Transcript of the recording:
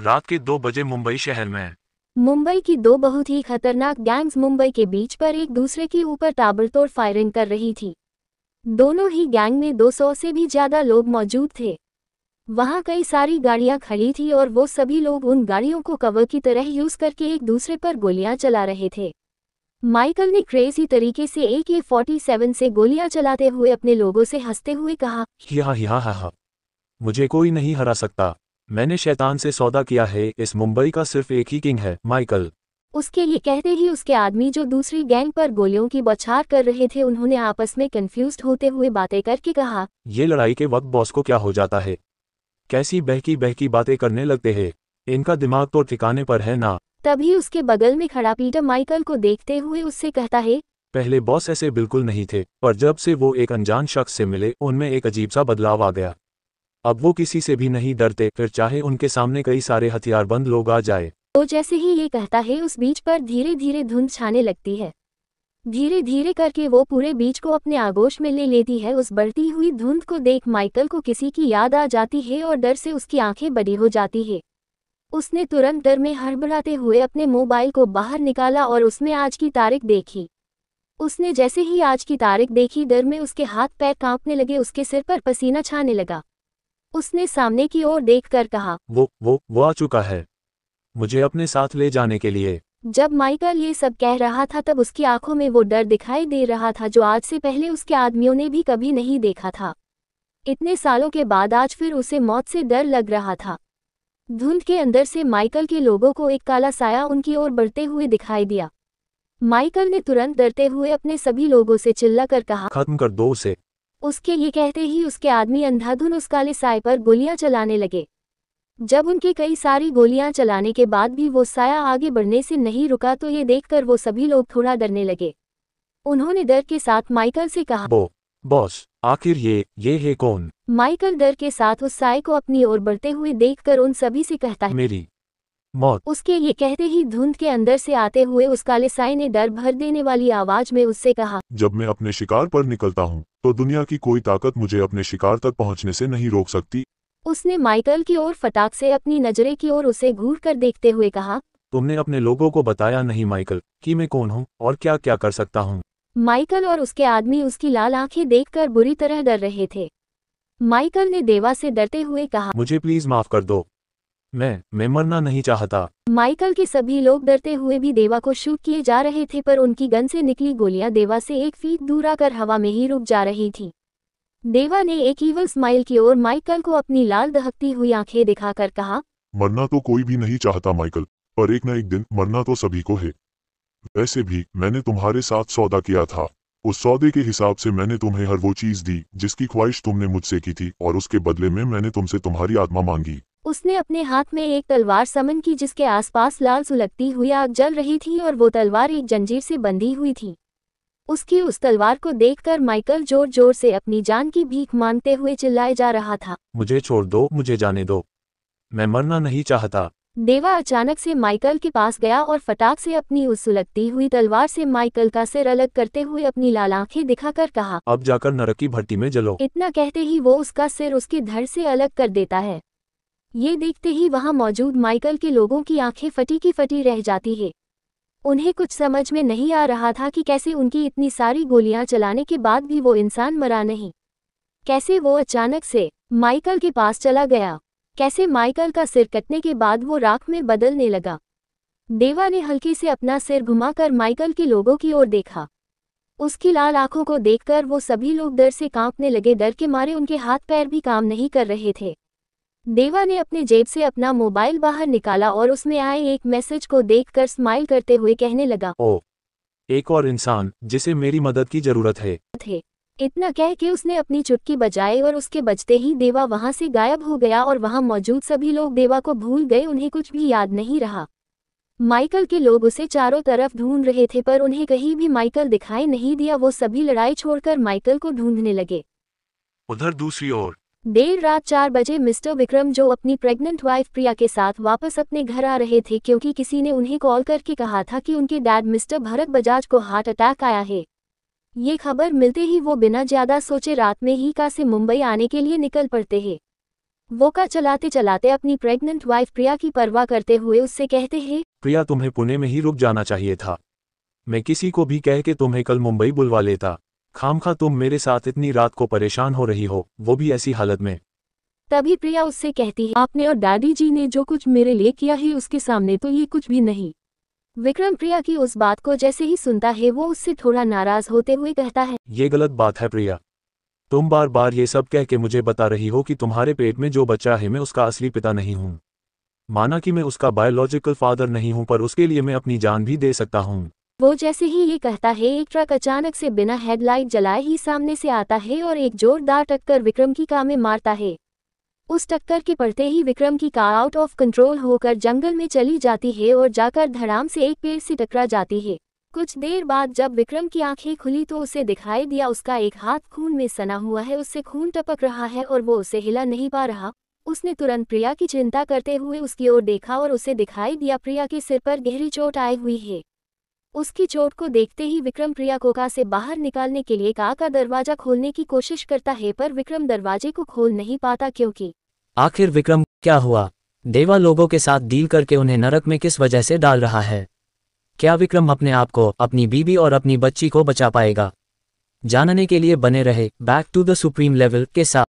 रात के दो बजे मुंबई शहर में मुंबई की दो बहुत ही खतरनाक गैंग्स मुंबई के बीच पर एक दूसरे के ऊपर ताबड़तोड़ फायरिंग कर रही थी दोनों ही गैंग में 200 से भी ज्यादा लोग मौजूद थे वहां कई सारी गाड़ियां खड़ी थी और वो सभी लोग उन गाड़ियों को कवर की तरह यूज करके एक दूसरे पर गोलियां चला रहे थे माइकल ने क्रेजी तरीके से एक ए फोर्टी सेवन से गोलियां चलाते हुए अपने लोगों से हंसते हुए कहा या, या, हा, हा। मुझे कोई नहीं हरा सकता मैंने शैतान से सौदा किया है इस मुंबई का सिर्फ एक ही किंग है माइकल उसके ये कहते ही उसके आदमी जो दूसरी गैंग पर गोलियों की बौछार कर रहे थे उन्होंने आपस में कंफ्यूज होते हुए बातें करके कहा ये लड़ाई के वक्त बॉस को क्या हो जाता है कैसी बहकी बहकी बातें करने लगते हैं इनका दिमाग तो ठिकाने पर है ना तभी उसके बगल में खड़ा पीटर माइकल को देखते हुए उससे कहता है पहले बॉस ऐसे बिल्कुल नहीं थे पर जब से वो एक अनजान शख्स से मिले उनमें एक अजीब सा बदलाव आ गया अब वो किसी से भी नहीं डरते फिर चाहे उनके सामने कई सारे हथियारबंद लोग आ जाए तो जैसे ही ये कहता है उस बीच पर धीरे धीरे धुंध छाने लगती है धीरे धीरे करके वो पूरे बीच को अपने आगोश में ले लेती है उस बढ़ती हुई धुंध को देख माइकल को किसी की याद आ जाती है और डर से उसकी आंखें बड़ी हो जाती है उसने तुरंत डर में हड़बड़ाते हुए अपने मोबाइल को बाहर निकाला और उसमें आज की तारीख देखी उसने जैसे ही आज की तारीख देखी डर में उसके हाथ पैर कांपने लगे उसके सिर पर पसीना छाने लगा उसने सामने की ओर देखकर कहा वो वो वो आ चुका है मुझे अपने साथ ले जाने के लिए जब माइकल ये सब कह रहा था तब उसकी आंखों में वो डर दिखाई दे रहा था जो आज से पहले उसके आदमियों ने भी कभी नहीं देखा था इतने सालों के बाद आज फिर उसे मौत से डर लग रहा था धुंध के अंदर से माइकल के लोगों को एक काला साया उनकी ओर बढ़ते हुए दिखाई दिया माइकल ने तुरंत डरते हुए अपने सभी लोगों से चिल्ला कर कहा खत्म कर दो उसे उसके ये कहते ही उसके आदमी अंधाधुन उस काले साय पर गोलियां चलाने लगे जब उनके कई सारी गोलियां चलाने के बाद भी वो साया आगे बढ़ने से नहीं रुका तो ये देखकर वो सभी लोग थोड़ा डरने लगे उन्होंने डर के साथ माइकल से कहा बो, बॉस आखिर ये ये है कौन माइकल डर के साथ उस साय को अपनी ओर बढ़ते हुए देखकर उन सभी से कहता है मेरी मौत उसके ये कहते ही धुंध के अंदर से आते हुए उस काले साई ने डर भर देने वाली आवाज में उससे कहा जब मैं अपने शिकार पर निकलता हूँ तो दुनिया की कोई ताकत मुझे अपने शिकार तक पहुँचने से नहीं रोक सकती उसने माइकल की ओर फटाक से अपनी नजरे की ओर उसे घूर कर देखते हुए कहा तुमने अपने लोगों को बताया नहीं माइकल कि मैं कौन हूँ और क्या क्या कर सकता हूँ माइकल और उसके आदमी उसकी लाल आंखें देखकर बुरी तरह डर रहे थे माइकल ने देवा से डरते हुए कहा मुझे प्लीज माफ कर दो मैं मैं मरना नहीं चाहता माइकल के सभी लोग डरते हुए भी देवा को शूट किए जा रहे थे पर उनकी गन से निकली गोलियां देवा से एक फीट दूर आकर हवा में ही रुक जा रही थी देवा ने एक ईवल स्माइल की ओर माइकल को अपनी लाल दहकती हुई आंखें दिखाकर कहा मरना तो कोई भी नहीं चाहता माइकल पर एक न एक दिन मरना तो सभी को है वैसे भी मैंने तुम्हारे साथ सौदा किया था उस सौदे के हिसाब से मैंने तुम्हें हर वो चीज दी जिसकी ख्वाहिश तुमने मुझसे की थी और उसके बदले में मैंने तुमसे तुम्हारी आत्मा मांगी उसने अपने हाथ में एक तलवार समन की जिसके आसपास लाल सुलगती हुई आग जल रही थी और वो तलवार एक जंजीर से बंधी हुई थी उसकी उस तलवार को देखकर माइकल जोर जोर से अपनी जान की भीख मांगते हुए चिल्लाए जा रहा था मुझे छोड़ दो मुझे जाने दो मैं मरना नहीं चाहता देवा अचानक से माइकल के पास गया और फटाक से अपनी उस सुलगती हुई तलवार से माइकल का सिर अलग करते हुए अपनी लाल आंखें दिखाकर कहा अब जाकर नरक की भट्टी में जलो इतना कहते ही वो उसका सिर उसके धड़ से अलग कर देता है ये देखते ही वहां मौजूद माइकल के लोगों की आंखें फटी की फटी रह जाती है उन्हें कुछ समझ में नहीं आ रहा था कि कैसे उनकी इतनी सारी गोलियां चलाने के बाद भी वो इंसान मरा नहीं कैसे वो अचानक से माइकल के पास चला गया कैसे माइकल का सिर कटने के बाद वो राख में बदलने लगा देवा ने हल्के से अपना सिर घुमाकर माइकल के लोगों की ओर देखा उसकी लाल आंखों को देखकर वो सभी लोग डर से कांपने लगे डर के मारे उनके हाथ पैर भी काम नहीं कर रहे थे देवा ने अपने जेब से अपना मोबाइल बाहर निकाला और उसमें आए एक मैसेज को देखकर स्माइल करते हुए कहने लगा ओ, एक और इंसान जिसे मेरी मदद की जरूरत है थे इतना कह के उसने अपनी चुटकी बजाई और उसके बजते ही देवा वहाँ से गायब हो गया और वहाँ मौजूद सभी लोग देवा को भूल गए उन्हें कुछ भी याद नहीं रहा माइकल के लोग उसे चारों तरफ ढूंढ रहे थे पर उन्हें कहीं भी माइकल दिखाई नहीं दिया वो सभी लड़ाई छोड़कर माइकल को ढूंढने लगे उधर दूसरी ओर देर रात चार बजे मिस्टर विक्रम जो अपनी प्रेग्नेंट वाइफ प्रिया के साथ वापस अपने घर आ रहे थे क्योंकि किसी ने उन्हें कॉल करके कहा था कि उनके डैड मिस्टर भरत बजाज को हार्ट अटैक आया है ये खबर मिलते ही वो बिना ज्यादा सोचे रात में ही का से मुंबई आने के लिए निकल पड़ते हैं वो का चलाते चलाते अपनी प्रेग्नेंट वाइफ प्रिया की परवाह करते हुए उससे कहते हैं प्रिया तुम्हें पुणे में ही रुक जाना चाहिए था मैं किसी को भी कह के तुम्हें कल मुंबई बुलवा लेता खामखा तुम मेरे साथ इतनी रात को परेशान हो रही हो वो भी ऐसी हालत में तभी प्रिया उससे कहती है आपने और डैडी जी ने जो कुछ मेरे लिए किया है उसके सामने तो ये कुछ भी नहीं विक्रम प्रिया की उस बात को जैसे ही सुनता है वो उससे थोड़ा नाराज होते हुए कहता है ये गलत बात है प्रिया तुम बार बार ये सब कह के मुझे बता रही हो कि तुम्हारे पेट में जो बच्चा है मैं उसका असली पिता नहीं हूँ माना कि मैं उसका बायोलॉजिकल फादर नहीं हूँ पर उसके लिए मैं अपनी जान भी दे सकता हूँ वो जैसे ही ये कहता है एक ट्रक अचानक से बिना हेडलाइट जलाए ही सामने से आता है और एक जोरदार टक्कर विक्रम की कार में मारता है उस टक्कर के पड़ते ही विक्रम की कार आउट ऑफ कंट्रोल होकर जंगल में चली जाती है और जाकर धड़ाम से एक पेड़ से टकरा जाती है कुछ देर बाद जब विक्रम की आंखें खुली तो उसे दिखाई दिया उसका एक हाथ खून में सना हुआ है उससे खून टपक रहा है और वो उसे हिला नहीं पा रहा उसने तुरंत प्रिया की चिंता करते हुए उसकी ओर देखा और उसे दिखाई दिया प्रिया के सिर पर गहरी चोट आई हुई है उसकी चोट को देखते ही विक्रम प्रिया को कार से बाहर निकालने के लिए का का दरवाजा खोलने की कोशिश करता है पर विक्रम दरवाजे को खोल नहीं पाता क्योंकि आखिर विक्रम क्या हुआ देवा लोगों के साथ डील करके उन्हें नरक में किस वजह से डाल रहा है क्या विक्रम अपने आप को अपनी बीबी और अपनी बच्ची को बचा पाएगा जानने के लिए बने रहे back to the supreme level के साथ